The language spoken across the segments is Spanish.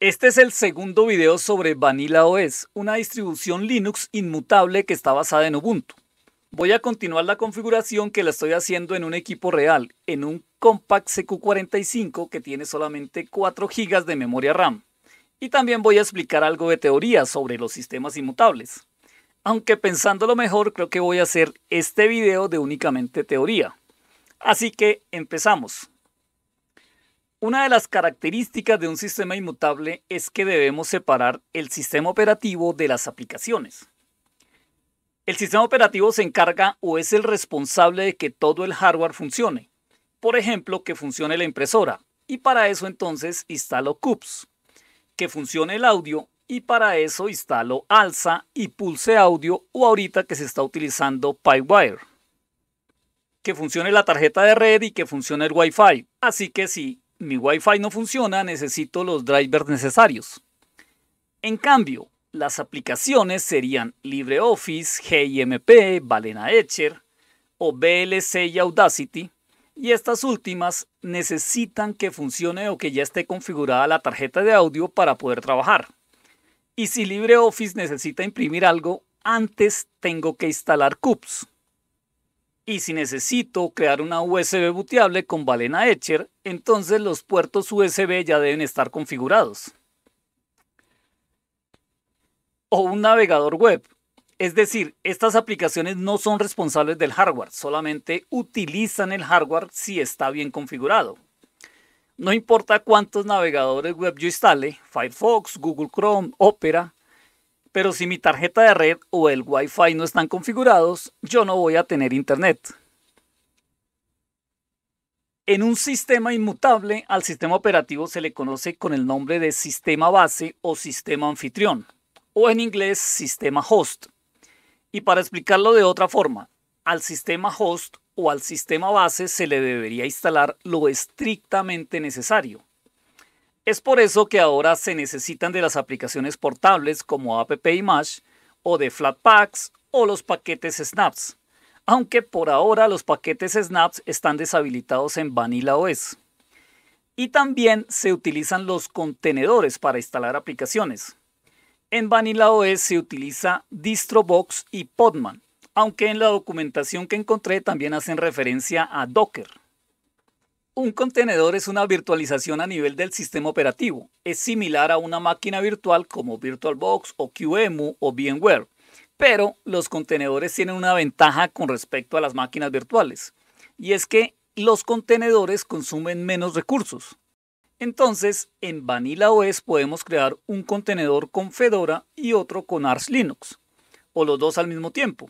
Este es el segundo video sobre Vanilla OS, una distribución Linux inmutable que está basada en Ubuntu. Voy a continuar la configuración que la estoy haciendo en un equipo real, en un Compact CQ45 que tiene solamente 4 GB de memoria RAM. Y también voy a explicar algo de teoría sobre los sistemas inmutables. Aunque pensando lo mejor, creo que voy a hacer este video de únicamente teoría. Así que empezamos. Una de las características de un sistema inmutable es que debemos separar el sistema operativo de las aplicaciones. El sistema operativo se encarga o es el responsable de que todo el hardware funcione. Por ejemplo, que funcione la impresora. Y para eso entonces instalo CUPS. Que funcione el audio. Y para eso instalo Alsa y Pulse Audio o ahorita que se está utilizando PyWire. Que funcione la tarjeta de red y que funcione el Wi-Fi. Así que sí, mi Wi-Fi no funciona, necesito los drivers necesarios. En cambio, las aplicaciones serían LibreOffice, GIMP, Balena Etcher o VLC y Audacity, y estas últimas necesitan que funcione o que ya esté configurada la tarjeta de audio para poder trabajar. Y si LibreOffice necesita imprimir algo, antes tengo que instalar CUPS. Y si necesito crear una USB booteable con Balena Etcher, entonces los puertos USB ya deben estar configurados. O un navegador web. Es decir, estas aplicaciones no son responsables del hardware, solamente utilizan el hardware si está bien configurado. No importa cuántos navegadores web yo instale, Firefox, Google Chrome, Opera, pero si mi tarjeta de red o el Wi-Fi no están configurados, yo no voy a tener internet. En un sistema inmutable, al sistema operativo se le conoce con el nombre de sistema base o sistema anfitrión, o en inglés sistema host. Y para explicarlo de otra forma, al sistema host o al sistema base se le debería instalar lo estrictamente necesario, es por eso que ahora se necesitan de las aplicaciones portables como App o de Flatpaks o los paquetes Snaps, aunque por ahora los paquetes Snaps están deshabilitados en Vanilla OS. Y también se utilizan los contenedores para instalar aplicaciones. En Vanilla OS se utiliza DistroBox y Podman, aunque en la documentación que encontré también hacen referencia a Docker. Un contenedor es una virtualización a nivel del sistema operativo. Es similar a una máquina virtual como VirtualBox o QEMU o VMware. Pero los contenedores tienen una ventaja con respecto a las máquinas virtuales. Y es que los contenedores consumen menos recursos. Entonces, en Vanilla OS podemos crear un contenedor con Fedora y otro con Arch Linux, o los dos al mismo tiempo.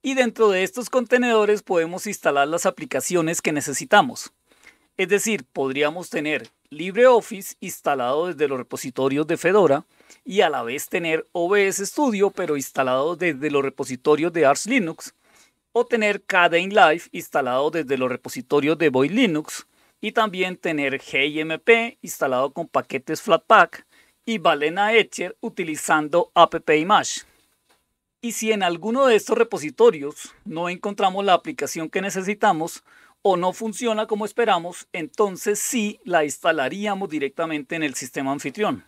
Y dentro de estos contenedores podemos instalar las aplicaciones que necesitamos. Es decir, podríamos tener LibreOffice instalado desde los repositorios de Fedora y a la vez tener OBS Studio pero instalado desde los repositorios de Arch Linux o tener Kdenlive Live instalado desde los repositorios de Void Linux y también tener GIMP instalado con paquetes Flatpak y Balena Etcher utilizando AppImage. Y si en alguno de estos repositorios no encontramos la aplicación que necesitamos, o no funciona como esperamos, entonces sí la instalaríamos directamente en el sistema anfitrión.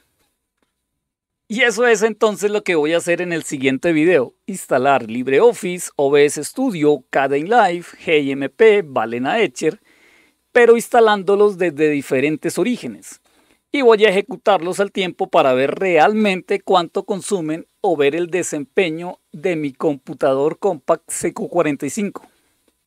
Y eso es entonces lo que voy a hacer en el siguiente video. Instalar LibreOffice, OBS Studio, Live, GIMP, Valena Etcher, pero instalándolos desde diferentes orígenes. Y voy a ejecutarlos al tiempo para ver realmente cuánto consumen o ver el desempeño de mi computador Compact CQ45.